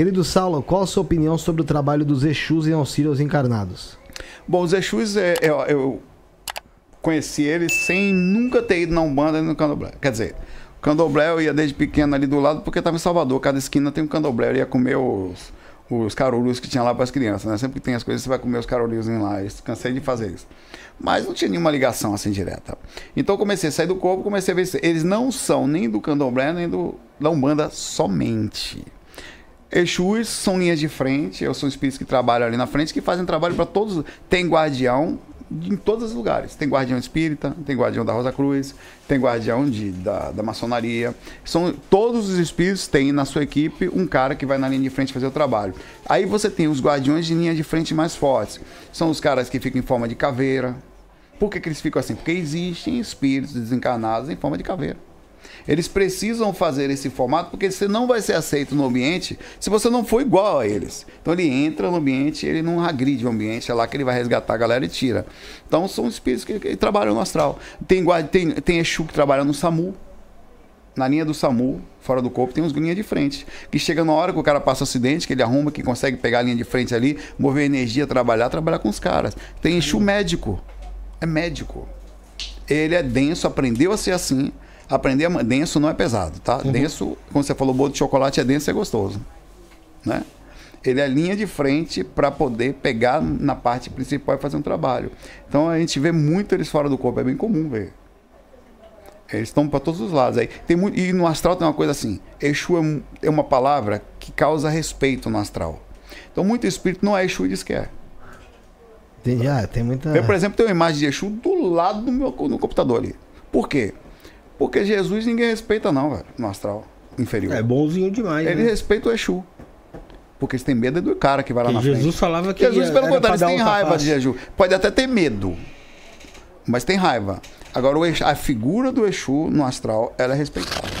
Querido Saulo, qual a sua opinião sobre o trabalho dos Exus em auxílio aos encarnados? Bom, os Exus, é, é, eu conheci eles sem nunca ter ido na Umbanda e no Candomblé. Quer dizer, o Candomblé eu ia desde pequeno ali do lado, porque estava em Salvador. Cada esquina tem um Candomblé. Eu ia comer os, os que tinha lá para as crianças, né? Sempre que tem as coisas, você vai comer os carolhos lá. Eu cansei de fazer isso. Mas não tinha nenhuma ligação assim direta. Então comecei a sair do corpo, comecei a ver. Eles não são nem do Candomblé, nem do, da Umbanda somente. Exus são linhas de frente, eu sou espíritos que trabalham ali na frente, que fazem trabalho para todos. Tem guardião em todos os lugares. Tem guardião espírita, tem guardião da Rosa Cruz, tem guardião de, da, da maçonaria. São, todos os espíritos têm na sua equipe um cara que vai na linha de frente fazer o trabalho. Aí você tem os guardiões de linha de frente mais fortes. São os caras que ficam em forma de caveira. Por que, que eles ficam assim? Porque existem espíritos desencarnados em forma de caveira. Eles precisam fazer esse formato porque você não vai ser aceito no ambiente se você não for igual a eles. Então ele entra no ambiente, ele não agride o ambiente, é lá que ele vai resgatar a galera e tira. Então são espíritos que, que trabalham no astral. Tem, guarda, tem, tem Exu que trabalha no SAMU. Na linha do SAMU, fora do corpo, tem uns linha de frente. Que chega na hora que o cara passa acidente, que ele arruma, que consegue pegar a linha de frente ali, mover energia, trabalhar, trabalhar com os caras. Tem Exu médico. É médico. Ele é denso, aprendeu a ser assim aprender a... denso não é pesado, tá? Uhum. Denso, como você falou, bolo de chocolate é denso e é gostoso, né? Ele é linha de frente para poder pegar na parte principal e fazer um trabalho. Então a gente vê muito eles fora do corpo, é bem comum ver. Eles estão para todos os lados aí. Tem muito, e no astral tem uma coisa assim, Exu é, é uma palavra que causa respeito no astral. Então muito espírito não é Exu e diz que é. Entendi. Ah, tem muita. Eu, por exemplo, tenho uma imagem de Exu do lado do meu no computador ali. Por quê? Porque Jesus ninguém respeita, não, velho, no astral inferior. É bonzinho demais. Ele né? respeita o Exu. Porque eles têm medo é do cara que vai lá que na Jesus frente. Jesus falava que Jesus, pelo contrário, eles têm raiva de Exu. Pode até ter medo, mas tem raiva. Agora, a figura do Exu no astral, ela é respeitada.